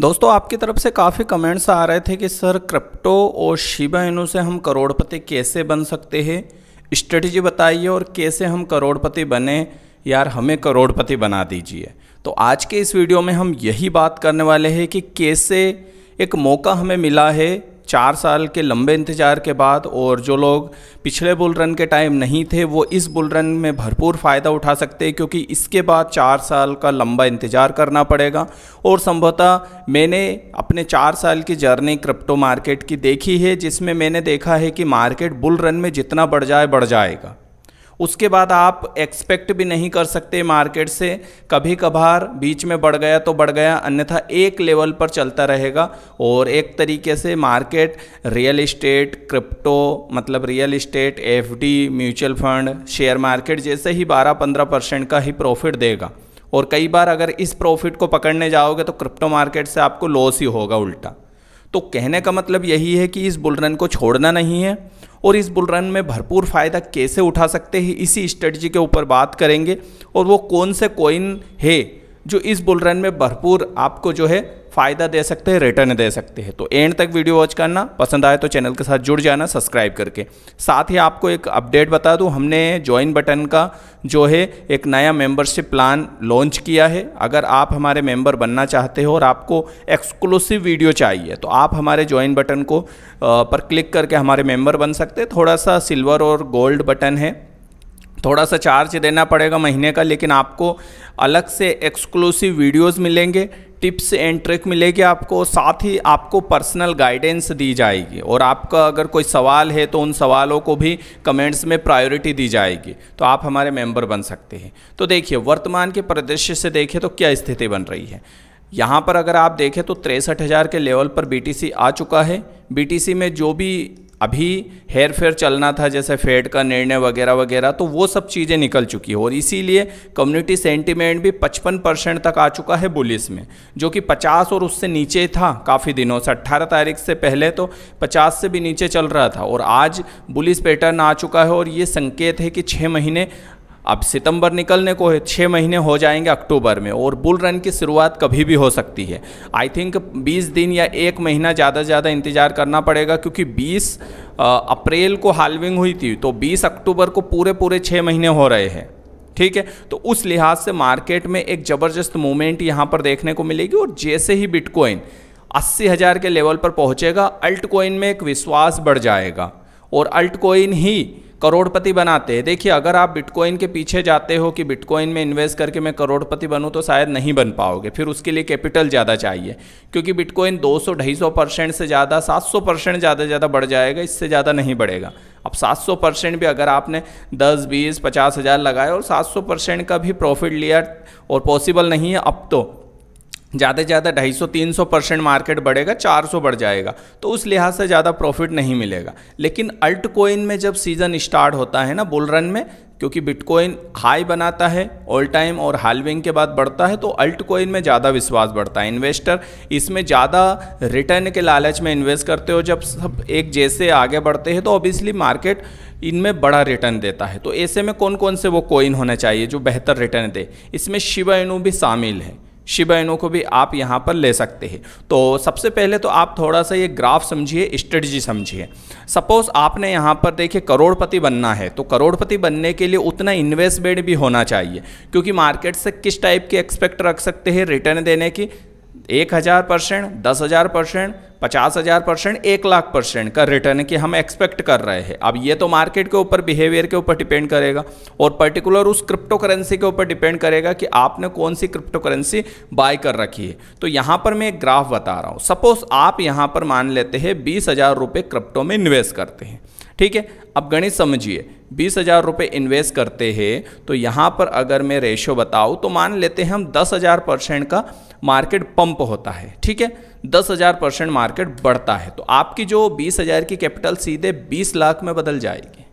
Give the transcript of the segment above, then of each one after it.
दोस्तों आपकी तरफ से काफ़ी कमेंट्स आ रहे थे कि सर क्रिप्टो और शिबा इनू से हम करोड़पति कैसे बन सकते हैं स्ट्रेटजी बताइए और कैसे हम करोड़पति बने यार हमें करोड़पति बना दीजिए तो आज के इस वीडियो में हम यही बात करने वाले हैं कि कैसे एक मौका हमें मिला है चार साल के लंबे इंतज़ार के बाद और जो लोग पिछले बुल रन के टाइम नहीं थे वो इस बुल रन में भरपूर फ़ायदा उठा सकते हैं क्योंकि इसके बाद चार साल का लंबा इंतज़ार करना पड़ेगा और संभवतः मैंने अपने चार साल की जर्नी क्रिप्टो मार्केट की देखी है जिसमें मैंने देखा है कि मार्केट बुल रन में जितना बढ़ जाए बढ़ जाएगा उसके बाद आप एक्सपेक्ट भी नहीं कर सकते मार्केट से कभी कभार बीच में बढ़ गया तो बढ़ गया अन्यथा एक लेवल पर चलता रहेगा और एक तरीके से मार्केट रियल इस्टेट क्रिप्टो मतलब real estate F mutual fund share market जैसे ही 12-15 परसेंट का ही प्रॉफिट देगा और कई बार अगर इस प्रॉफिट को पकड़ने जाओगे तो क्रिप्टो मार्केट से आपको लॉस ही होगा उल्टा तो कहने का मतलब यही है कि इस बुल रन को छोड़ना नहीं है और इस बुल रन में भरपूर फ़ायदा कैसे उठा सकते हैं इसी स्ट्रेटजी के ऊपर बात करेंगे और वो कौन से कॉइन है जो इस बुल रन में भरपूर आपको जो है फ़ायदा दे सकते हैं रिटर्न दे सकते हैं तो एंड तक वीडियो वॉच करना पसंद आए तो चैनल के साथ जुड़ जाना सब्सक्राइब करके साथ ही आपको एक अपडेट बता दूँ हमने ज्वाइन बटन का जो है एक नया मेंबरशिप प्लान लॉन्च किया है अगर आप हमारे मेंबर बनना चाहते हो और आपको एक्सक्लूसिव वीडियो चाहिए तो आप हमारे ज्वाइन बटन को पर क्लिक करके हमारे मेंबर बन सकते थोड़ा सा सिल्वर और गोल्ड बटन है थोड़ा सा चार्ज देना पड़ेगा महीने का लेकिन आपको अलग से एक्सक्लूसिव वीडियोस मिलेंगे टिप्स एंड ट्रिक मिलेगी आपको साथ ही आपको पर्सनल गाइडेंस दी जाएगी और आपका अगर कोई सवाल है तो उन सवालों को भी कमेंट्स में प्रायोरिटी दी जाएगी तो आप हमारे मेंबर बन सकते हैं तो देखिए वर्तमान के परिदृश्य से देखें तो क्या स्थिति बन रही है यहाँ पर अगर आप देखें तो तिरसठ हज़ार के लेवल पर बी आ चुका है बी में जो भी अभी हेयर फेयर चलना था जैसे फेड का निर्णय वगैरह वगैरह तो वो सब चीज़ें निकल चुकी है और इसीलिए कम्युनिटी सेंटिमेंट भी 55 परसेंट तक आ चुका है बुलिस में जो कि 50 और उससे नीचे था काफ़ी दिनों से 18 तारीख से पहले तो 50 से भी नीचे चल रहा था और आज बुलिस पैटर्न आ चुका है और ये संकेत है कि छः महीने अब सितंबर निकलने को है छः महीने हो जाएंगे अक्टूबर में और बुल रन की शुरुआत कभी भी हो सकती है आई थिंक 20 दिन या एक महीना ज़्यादा से ज़्यादा इंतज़ार करना पड़ेगा क्योंकि 20 अप्रैल को हालविंग हुई थी तो 20 अक्टूबर को पूरे पूरे छः महीने हो रहे हैं ठीक है तो उस लिहाज से मार्केट में एक ज़बरदस्त मूवमेंट यहाँ पर देखने को मिलेगी और जैसे ही बिटकॉइन अस्सी हज़ार के लेवल पर पहुँचेगा अल्ट में एक विश्वास बढ़ जाएगा और अल्ट ही करोड़पति बनाते हैं देखिए अगर आप बिटकॉइन के पीछे जाते हो कि बिटकॉइन में इन्वेस्ट करके मैं करोड़पति बनूँ तो शायद नहीं बन पाओगे फिर उसके लिए कैपिटल ज़्यादा चाहिए क्योंकि बिटकॉइन 200 250 परसेंट से ज़्यादा 700 परसेंट ज़्यादा ज़्यादा बढ़ जाएगा इससे ज़्यादा नहीं बढ़ेगा अब 700 परसेंट भी अगर आपने 10 20 पचास हज़ार लगाए और 700 परसेंट का भी प्रॉफिट लिया और पॉसिबल नहीं है अब तो ज़्यादा से ज़्यादा ढाई सौ तीन सौ परसेंट मार्केट बढ़ेगा चार सौ बढ़ जाएगा तो उस लिहाज से ज़्यादा प्रॉफिट नहीं मिलेगा लेकिन अल्ट कोइन में जब सीज़न स्टार्ट होता है ना बुल रन में क्योंकि बिटकॉइन हाई बनाता है ऑल टाइम और हालविंग के बाद बढ़ता है तो अल्ट कोइन में ज़्यादा विश्वास बढ़ता है इन्वेस्टर इसमें ज़्यादा रिटर्न के लालच में इन्वेस्ट करते हो जब सब एक जैसे आगे बढ़ते हैं तो ऑब्वियसली मार्केट इनमें बड़ा रिटर्न देता है तो ऐसे में कौन कौन से वो कोइन होने चाहिए जो बेहतर रिटर्न दे इसमें शिवा इनू भी शामिल है शिबा को भी आप यहाँ पर ले सकते हैं तो सबसे पहले तो आप थोड़ा सा ये ग्राफ समझिए स्ट्रेटजी समझिए सपोज़ आपने यहाँ पर देखिए करोड़पति बनना है तो करोड़पति बनने के लिए उतना इन्वेस्टमेंट भी होना चाहिए क्योंकि मार्केट से किस टाइप की एक्सपेक्ट रख सकते हैं रिटर्न देने की एक हज़ार परसेंट दस हज़ार परसेंट पचास हज़ार परसेंट एक लाख परसेंट का रिटर्न की हम एक्सपेक्ट कर रहे हैं अब ये तो मार्केट के ऊपर बिहेवियर के ऊपर डिपेंड करेगा और पर्टिकुलर उस क्रिप्टो करेंसी के ऊपर डिपेंड करेगा कि आपने कौन सी क्रिप्टो करेंसी बाय कर रखी है तो यहाँ पर मैं एक ग्राफ बता रहा हूँ सपोज आप यहाँ पर मान लेते हैं बीस हज़ार रुपये क्रिप्टो में इन्वेस्ट करते हैं ठीक है अब गणित समझिए बीस हज़ार रुपये इन्वेस्ट करते हैं तो यहाँ पर अगर मैं रेशो बताऊँ तो मान लेते हैं हम दस हज़ार परसेंट का मार्केट पंप होता है ठीक है दस हज़ार परसेंट मार्केट बढ़ता है तो आपकी जो बीस हज़ार की कैपिटल सीधे बीस लाख में बदल जाएगी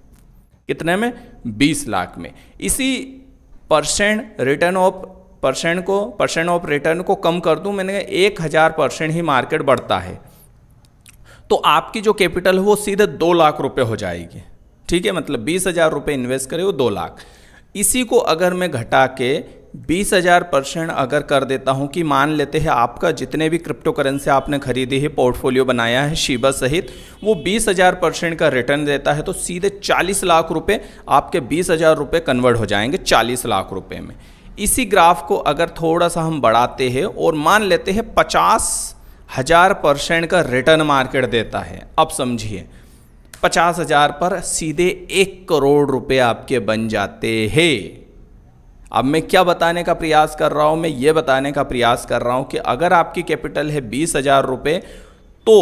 कितने में बीस लाख में इसी परसेंट रिटर्न ऑफ परसेंट को परसेंट ऑफ रिटर्न को कम कर दूं मैंने एक हज़ार परसेंट ही मार्केट बढ़ता है तो आपकी जो कैपिटल है वो सीधे दो लाख रुपए हो जाएगी ठीक है मतलब बीस हज़ार रुपये इन्वेस्ट करे वो दो लाख इसी को अगर मैं घटा के बीस हज़ार परसेंट अगर कर देता हूँ कि मान लेते हैं आपका जितने भी क्रिप्टो करेंसी आपने खरीदी है पोर्टफोलियो बनाया है शिबा सहित वो बीस हज़ार परसेंट का रिटर्न देता है तो सीधे चालीस लाख रुपये आपके बीस हज़ार रुपये कन्वर्ट हो जाएंगे चालीस लाख रुपये में इसी ग्राफ को अगर थोड़ा सा हम बढ़ाते हैं और मान लेते हैं पचास हज़ार परसेंट का रिटर्न मार्केट देता है अब समझिए पचास हज़ार पर सीधे एक करोड़ रुपए आपके बन जाते हैं अब मैं क्या बताने का प्रयास कर रहा हूँ मैं ये बताने का प्रयास कर रहा हूं कि अगर आपकी कैपिटल है बीस हज़ार रुपये तो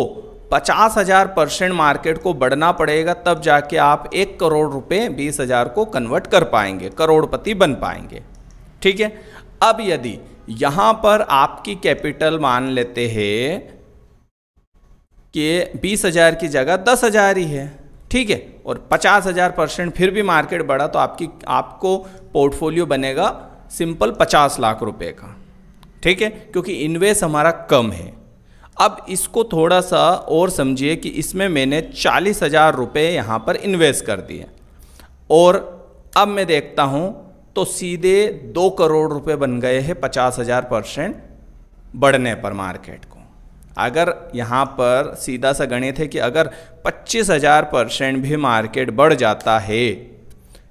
पचास हज़ार परसेंट मार्केट को बढ़ना पड़ेगा तब जाके आप एक करोड़ रुपए बीस हज़ार को कन्वर्ट कर पाएंगे करोड़पति बन पाएंगे ठीक है अब यदि यहां पर आपकी कैपिटल मान लेते हैं कि बीस हजार की जगह दस हजार ही है ठीक है और पचास हजार परसेंट फिर भी मार्केट बढ़ा तो आपकी आपको पोर्टफोलियो बनेगा सिंपल पचास लाख रुपए का ठीक है क्योंकि इन्वेस्ट हमारा कम है अब इसको थोड़ा सा और समझिए कि इसमें मैंने चालीस हज़ार रुपये यहाँ पर इन्वेस्ट कर दिए और अब मैं देखता हूँ तो सीधे दो करोड़ रुपए बन गए हैं पचास हज़ार परसेंट बढ़ने पर मार्केट को अगर यहाँ पर सीधा सा गणित है कि अगर पच्चीस हज़ार परसेंट भी मार्केट बढ़ जाता है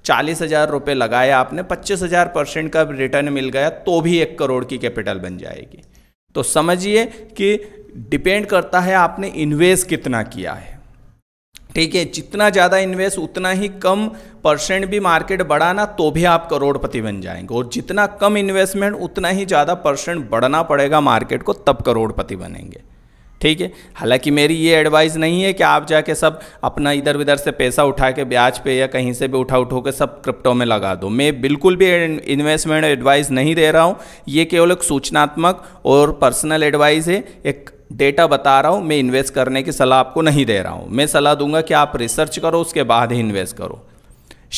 चालीस हज़ार रुपये लगाया आपने पच्चीस हज़ार परसेंट का रिटर्न मिल गया तो भी एक करोड़ की कैपिटल बन जाएगी तो समझिए कि डिपेंड करता है आपने इन्वेस्ट कितना किया है ठीक है जितना ज़्यादा इन्वेस्ट उतना ही कम परसेंट भी मार्केट बढ़ाना तो भी आप करोड़पति बन जाएंगे और जितना कम इन्वेस्टमेंट उतना ही ज़्यादा परसेंट बढ़ना पड़ेगा मार्केट को तब करोड़पति बनेंगे ठीक है हालांकि मेरी ये एडवाइस नहीं है कि आप जाके सब अपना इधर उधर से पैसा उठा के ब्याज पे या कहीं से भी उठा उठो के सब क्रिप्टो में लगा दो मैं बिल्कुल भी इन्वेस्टमेंट एडवाइस नहीं दे रहा हूँ ये केवल एक सूचनात्मक और पर्सनल एडवाइस है एक डेटा बता रहा हूँ मैं इन्वेस्ट करने की सलाह आपको नहीं दे रहा हूँ मैं सलाह दूंगा कि आप रिसर्च करो उसके बाद ही इन्वेस्ट करो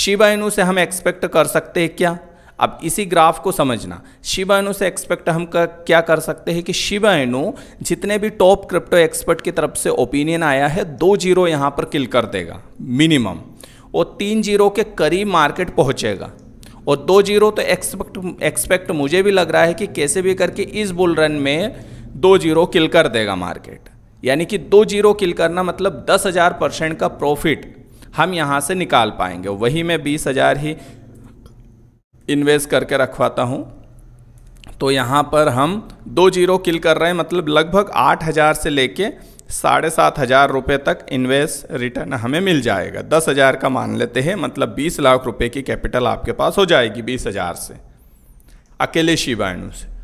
शिबा इनू से हम एक्सपेक्ट कर सकते हैं क्या अब इसी ग्राफ को समझना शिबा इनू से एक्सपेक्ट हम कर, क्या कर सकते हैं कि शिबा इनू जितने भी टॉप क्रिप्टो एक्सपर्ट की तरफ से ओपिनियन आया है दो जीरो यहाँ पर किल कर देगा मिनिमम और तीन जीरो के करीब मार्केट पहुँचेगा और दो जीरो तो एक्सपेक्ट एक्सपेक्ट मुझे भी लग रहा है कि कैसे भी करके इस बुल रन में दो जीरो किल कर देगा मार्केट यानी कि दो जीरो किल करना मतलब दस हज़ार परसेंट का प्रॉफिट हम यहाँ से निकाल पाएंगे वही मैं बीस हज़ार ही इन्वेस्ट करके रखवाता हूँ तो यहाँ पर हम दो जीरो किल कर रहे हैं मतलब लगभग आठ हज़ार से लेके साढ़े सात हज़ार रुपये तक इन्वेस्ट रिटर्न हमें मिल जाएगा दस हज़ार का मान लेते हैं मतलब बीस लाख रुपए की कैपिटल आपके पास हो जाएगी बीस हज़ार से अकेले शिवाणु से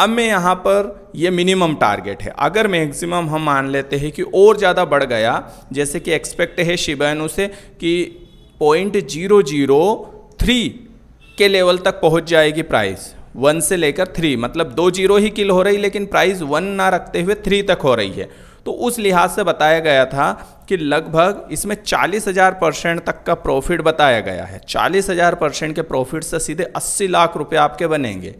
अब मैं यहाँ पर ये मिनिमम टारगेट है अगर मैक्सिमम हम मान लेते हैं कि और ज़्यादा बढ़ गया जैसे कि एक्सपेक्ट है शिबानु से कि पॉइंट जीरो जीरो थ्री के लेवल तक पहुँच जाएगी प्राइस वन से लेकर थ्री मतलब दो जीरो ही किल हो रही लेकिन प्राइस वन ना रखते हुए थ्री तक हो रही है तो उस लिहाज से बताया गया था कि लगभग इसमें चालीस हज़ार परसेंट तक का प्रॉफिट बताया गया है चालीस हज़ार परसेंट के प्रॉफिट से सीधे अस्सी लाख रुपये आपके बनेंगे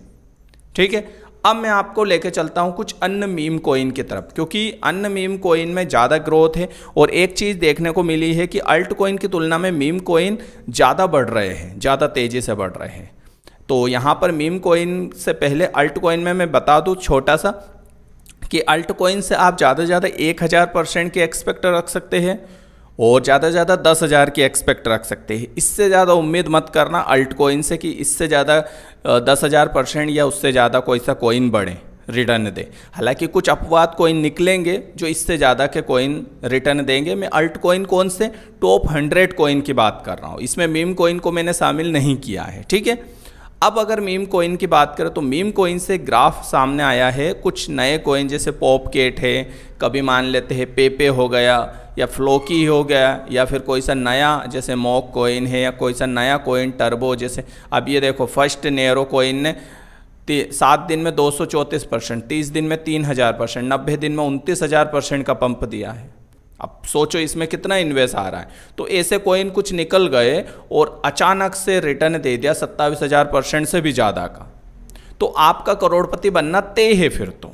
ठीक है अब मैं आपको लेके चलता हूँ कुछ अन्य मीम कोइन की तरफ क्योंकि अन्य मीम कोइन में ज़्यादा ग्रोथ है और एक चीज़ देखने को मिली है कि अल्ट कोइन की तुलना में मीम कोइन ज़्यादा बढ़ रहे हैं ज़्यादा तेज़ी से बढ़ रहे हैं तो यहाँ पर मीम कोइन से पहले अल्ट कोइन में मैं बता दूँ छोटा सा कि अल्ट कोइन से आप ज़्यादा से ज़्यादा एक हज़ार परसेंट की एक्सपेक्ट रख सकते हैं और ज़्यादा से ज़्यादा दस हज़ार की एक्सपेक्ट रख सकते हैं इससे ज़्यादा उम्मीद मत करना अल्ट कोइन से कि इससे ज़्यादा दस हज़ार परसेंट या उससे ज़्यादा कोई सा कोइन बढ़े रिटर्न दे हालांकि कुछ अपवाद कोइन निकलेंगे जो इससे ज़्यादा के कोइन रिटर्न देंगे मैं अल्ट कोइन कौन से टॉप हंड्रेड कोइन की बात कर रहा हूँ इसमें मीम कोइन को मैंने शामिल नहीं किया है ठीक है अब अगर मीम कोइन की बात करें तो मीम कोइन से ग्राफ सामने आया है कुछ नए कोइन जैसे पॉपकेट है कभी मान लेते हैं पेपे हो गया या फ्लोकी हो गया या फिर कोई सा नया जैसे मॉक कोइन है या कोई सा नया कोइन टर्बो जैसे अब ये देखो फर्स्ट नेरो कोइन ने सात दिन में दो परसेंट तीस दिन में तीन हज़ार परसेंट नब्बे दिन में उनतीस हज़ार परसेंट का पंप दिया है अब सोचो इसमें कितना इन्वेस्ट आ रहा है तो ऐसे कोइन कुछ निकल गए और अचानक से रिटर्न दे दिया सत्ताईस हज़ार परसेंट से भी ज़्यादा का तो आपका करोड़पति बनना तय है फिर तो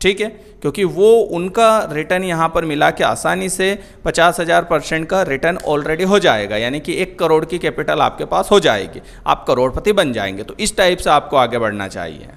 ठीक है क्योंकि वो उनका रिटर्न यहाँ पर मिला के आसानी से पचास हज़ार परसेंट का रिटर्न ऑलरेडी हो जाएगा यानी कि एक करोड़ की कैपिटल आपके पास हो जाएगी आप करोड़पति बन जाएंगे तो इस टाइप से आपको आगे बढ़ना चाहिए